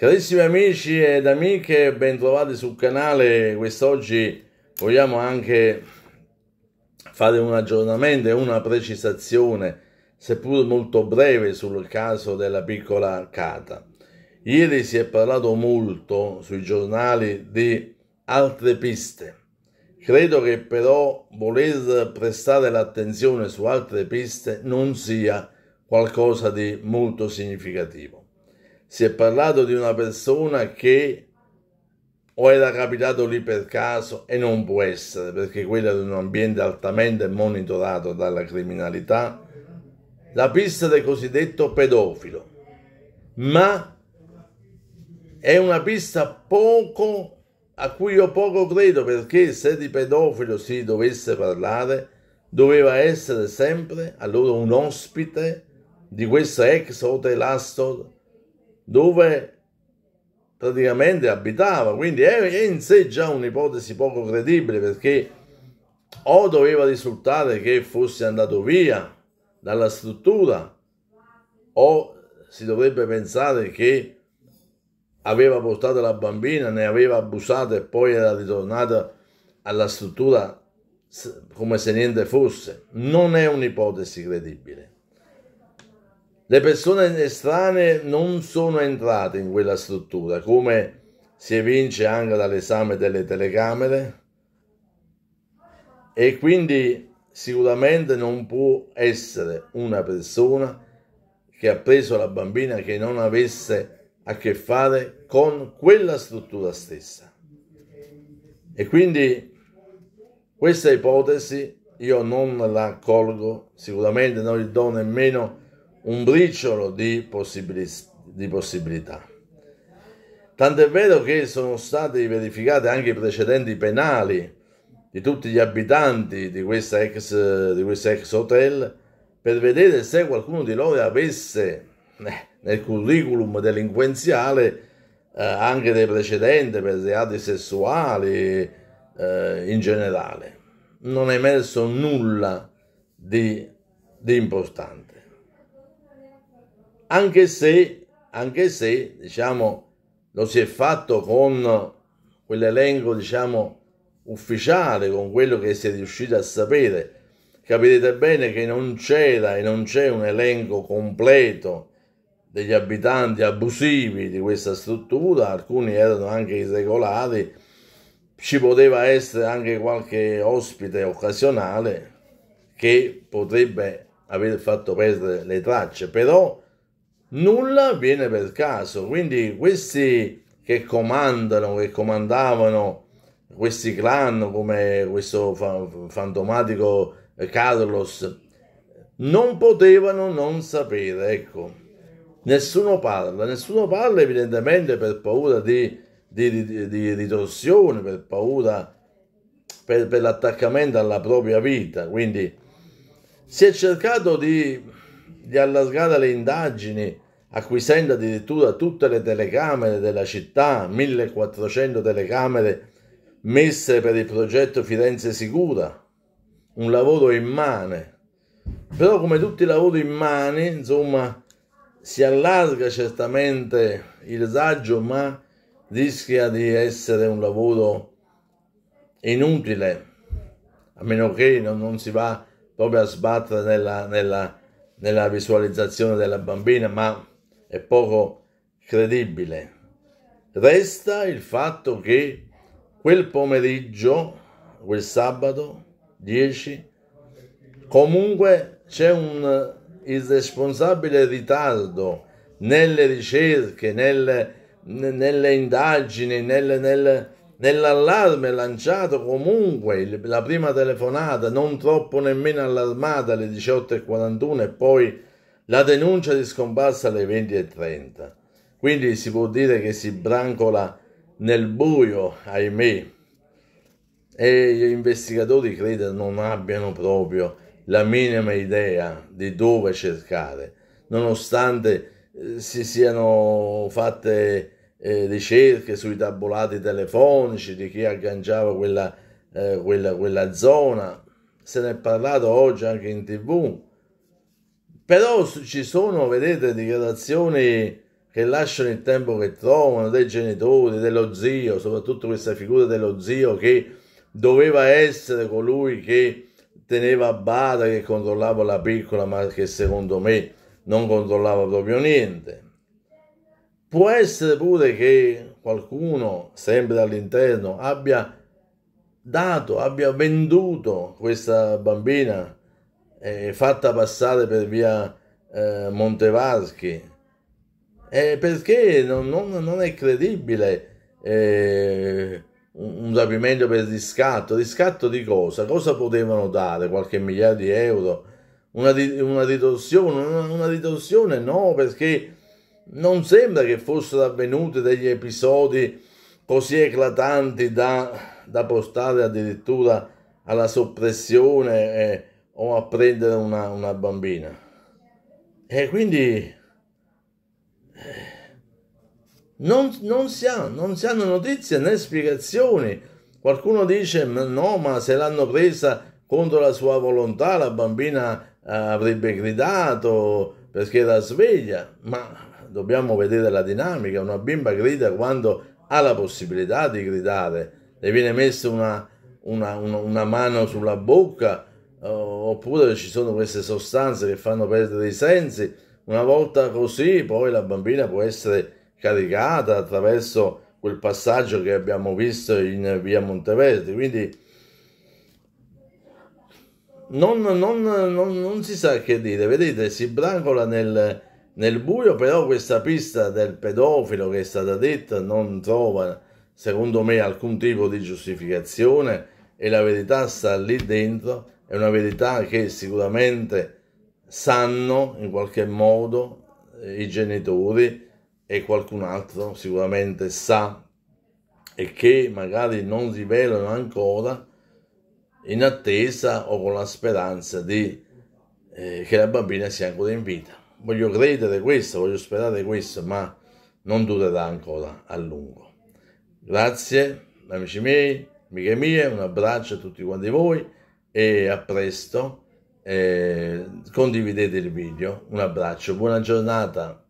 Carissimi amici ed amiche, bentrovati sul canale. Quest'oggi vogliamo anche fare un aggiornamento e una precisazione, seppur molto breve, sul caso della piccola Cata. Ieri si è parlato molto sui giornali di altre piste. Credo che però voler prestare l'attenzione su altre piste non sia qualcosa di molto significativo si è parlato di una persona che o era capitato lì per caso e non può essere perché quello era un ambiente altamente monitorato dalla criminalità, la pista del cosiddetto pedofilo, ma è una pista poco a cui io poco credo perché se di pedofilo si dovesse parlare doveva essere sempre allora un ospite di questo ex hotel Astor dove praticamente abitava, quindi è in sé già un'ipotesi poco credibile perché o doveva risultare che fosse andato via dalla struttura o si dovrebbe pensare che aveva portato la bambina, ne aveva abusato e poi era ritornata alla struttura come se niente fosse. Non è un'ipotesi credibile. Le persone estranee non sono entrate in quella struttura, come si evince anche dall'esame delle telecamere, e quindi sicuramente non può essere una persona che ha preso la bambina che non avesse a che fare con quella struttura stessa. E quindi questa ipotesi io non la colgo, sicuramente non gli do nemmeno un briciolo di, possibili, di possibilità. Tant'è vero che sono state verificate anche i precedenti penali di tutti gli abitanti di, questa ex, ex hotel per vedere se qualcuno di loro avesse eh, nel curriculum delinquenziale eh, anche dei precedenti per reati sessuali eh, in generale. Non è emerso nulla di, di importante anche se, anche se diciamo, lo si è fatto con quell'elenco diciamo, ufficiale, con quello che si è riuscito a sapere. Capirete bene che non c'era e non c'è un elenco completo degli abitanti abusivi di questa struttura, alcuni erano anche irregolari, ci poteva essere anche qualche ospite occasionale che potrebbe aver fatto perdere le tracce, però nulla avviene per caso. Quindi questi che comandano, che comandavano questi clan come questo fantomatico Carlos, non potevano non sapere, ecco. Nessuno parla, nessuno parla evidentemente per paura di, di, di, di ritorsione, per paura per, per l'attaccamento alla propria vita. Quindi si è cercato di di allargare le indagini, acquisendo addirittura tutte le telecamere della città, 1400 telecamere messe per il progetto Firenze Sicura, un lavoro immane. Però come tutti i lavori immani, insomma, si allarga certamente il raggio, ma rischia di essere un lavoro inutile, a meno che non, non si va proprio a sbattere nella, nella nella visualizzazione della bambina, ma è poco credibile. Resta il fatto che quel pomeriggio, quel sabato 10, comunque c'è un irresponsabile ritardo nelle ricerche, nelle, nelle indagini, nelle, nelle Nell'allarme lanciato comunque la prima telefonata, non troppo nemmeno allarmata alle 18.41 e poi la denuncia di scomparsa alle 20.30. Quindi si può dire che si brancola nel buio, ahimè. E gli investigatori credo non abbiano proprio la minima idea di dove cercare, nonostante eh, si siano fatte eh, ricerche sui tabulati telefonici di chi agganciava quella, eh, quella, quella zona, se ne è parlato oggi anche in tv. Però ci sono, vedete, dichiarazioni che lasciano il tempo che trovano, dei genitori, dello zio, soprattutto questa figura dello zio che doveva essere colui che teneva a bada, che controllava la piccola, ma che secondo me non controllava proprio niente. Può essere pure che qualcuno, sempre all'interno, abbia dato, abbia venduto questa bambina eh, fatta passare per via eh, Montevaschi. Eh, perché non, non, non, è credibile eh, un rapimento per riscatto. Riscatto di cosa? Cosa potevano dare? Qualche migliaio di euro? Una, una ritorsione? Una, una ritorsione no, perché non sembra che fossero avvenuti degli episodi così eclatanti da, da portare addirittura alla soppressione eh, o a prendere una, una bambina. E quindi eh, non, non, si ha, non, si hanno notizie né spiegazioni. Qualcuno dice no, ma se l'hanno presa contro la sua volontà la bambina eh, avrebbe gridato perché era sveglia, ma dobbiamo vedere la dinamica, una bimba grida quando ha la possibilità di gridare, le viene messa una, una, una, una mano sulla bocca eh, oppure ci sono queste sostanze che fanno perdere i sensi, una volta così poi la bambina può essere caricata attraverso quel passaggio che abbiamo visto in via Monteverdi, quindi non, non, non, non si sa che dire, vedete si brancola nel nel buio però questa pista del pedofilo che è stata detta non trova secondo me alcun tipo di giustificazione e la verità sta lì dentro, è una verità che sicuramente sanno in qualche modo i genitori e qualcun altro sicuramente sa e che magari non rivelano ancora in attesa o con la speranza di, eh, che la bambina sia ancora in vita voglio credere questo, voglio sperare questo, ma non durerà ancora a lungo. Grazie, amici miei, amiche mie, un abbraccio a tutti quanti voi e a presto. Eh, condividete il video, un abbraccio, buona giornata.